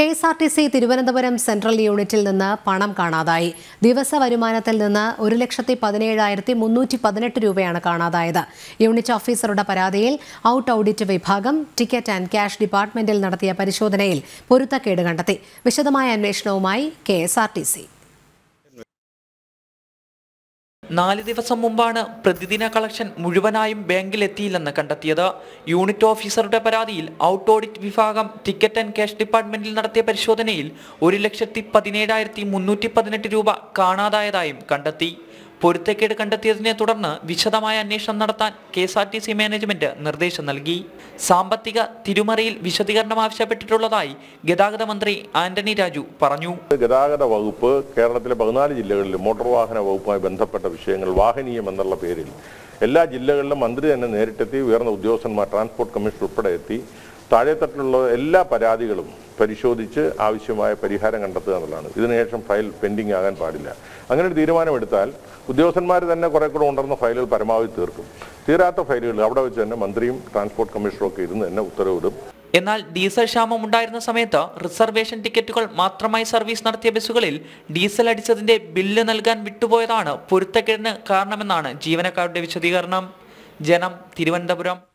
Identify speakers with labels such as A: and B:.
A: K S R T C Thiruvananthapuram central യൂണിറ്റിൽ നിന്ന് പണം കാണാതായി ദിവസ വരുമാനത്തിൽ നിന്ന് ഒരു ലക്ഷത്തി പതിനേഴായിരത്തി മുന്നൂറ്റി പതിനെട്ട് രൂപയാണ് കാണാതായത് യൂണിറ്റ് ഓഫീസറുടെ പരാതിയിൽ ഔട്ട് ഓഡിറ്റ് വിഭാഗം ടിക്കറ്റ് ആൻഡ് ക്യാഷ് ഡിപ്പാർട്ട്മെന്റിൽ നടത്തിയ പരിശോധനയിൽ പൊരുത്തക്കേട് കണ്ടെത്തി വിശദമായ അന്വേഷണവുമായി K S R T C
B: നാല് ദിവസം മുമ്പാണ് പ്രതിദിന കളക്ഷൻ മുഴുവനായും ബാങ്കിൽ എത്തിയില്ലെന്ന് കണ്ടെത്തിയത് യൂണിറ്റ് ഓഫീസറുടെ പരാതിയിൽ ഔട്ട് ഓഡിറ്റ് വിഭാഗം ടിക്കറ്റ് ആൻഡ് ക്യാഷ് ഡിപ്പാർട്ട്മെന്റിൽ നടത്തിയ പരിശോധനയിൽ ഒരു ലക്ഷത്തി പതിനേഴായിരത്തി മുന്നൂറ്റി പതിനെട്ട് രൂപ കാണാതായതായും കണ്ടെത്തി പൊരുത്തക്കേട് കണ്ടെത്തിയതിനെ തുടർന്ന് വിശദമായ അന്വേഷണം നടത്താൻ K S R T C management നിർദ്ദേശം നൽകി സാമ്പത്തിക തിരുമറിയിൽ വിശദീകരണം ആവശ്യപ്പെട്ടിട്ടുള്ളതായി ഗതാഗത മന്ത്രി ആന്റണി രാജു പറഞ്ഞു
C: ഗതാഗത വകുപ്പ് കേരളത്തിലെ പതിനാല് ജില്ലകളിൽ മോട്ടോർ വാഹന വകുപ്പുമായി ബന്ധപ്പെട്ട വിഷയങ്ങൾ വാഹനീയം എന്നുള്ള പേരിൽ എല്ലാ ജില്ലകളിലും മന്ത്രി തന്നെ നേരിട്ടെത്തി ഉയർന്ന ഉദ്യോഗസ്ഥന്മാർ ട്രാൻസ്പോർട്ട് കമ്മീഷൻ ഉൾപ്പെടെ എത്തി താഴെത്തട്ടിലുള്ള എല്ലാ പരാതികളും പരിശോധിച്ച് ആവശ്യമായ പരിഹാരം കണ്ടെത്തുക എന്നുള്ളതാണ് ഇതിനുശേഷം ഫയൽ പെൻഡിങ് ആകാൻ പാടില്ല അങ്ങനെ ഒരു തീരുമാനമെടുത്താൽ ഉദ്യോഗസ്ഥന്മാർ തന്നെ കുറെ കൂടെ ഉണ്ടെന്ന ഫയലുകൾ പരമാവധി തീർക്കും തീരാത്ത ഫയലുകൾ അവിടെ വെച്ച് തന്നെ മന്ത്രിയും ട്രാൻസ്പോർട്ട് കമ്മീഷണറും ഒക്കെ ഇരുന്ന് തന്നെ ഉത്തരവിടും എന്നാൽ ഡീസൽ ക്ഷാമം
B: ഉണ്ടായിരുന്ന സമയത്ത് റിസർവേഷൻ ടിക്കറ്റുകൾ മാത്രമായി സർവീസ് നടത്തിയ ബസ്സുകളിൽ ഡീസൽ അടിച്ചതിന്റെ ബില്ല് നൽകാൻ വിട്ടുപോയതാണ് പൊരുത്തക്കേടിന് കാരണമെന്നാണ് ജീവനക്കാരുടെ വിശദീകരണം ജനം തിരുവനന്തപുരം